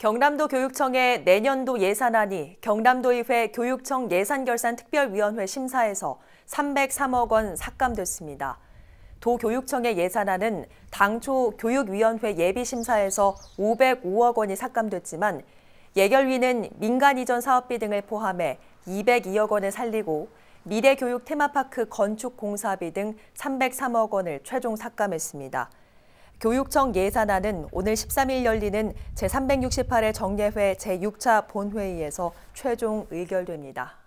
경남도 교육청의 내년도 예산안이 경남도의회 교육청 예산결산특별위원회 심사에서 303억 원 삭감됐습니다. 도교육청의 예산안은 당초 교육위원회 예비심사에서 505억 원이 삭감됐지만 예결위는 민간 이전 사업비 등을 포함해 202억 원을 살리고 미래교육 테마파크 건축 공사비 등 303억 원을 최종 삭감했습니다. 교육청 예산안은 오늘 13일 열리는 제368회 정례회 제6차 본회의에서 최종 의결됩니다.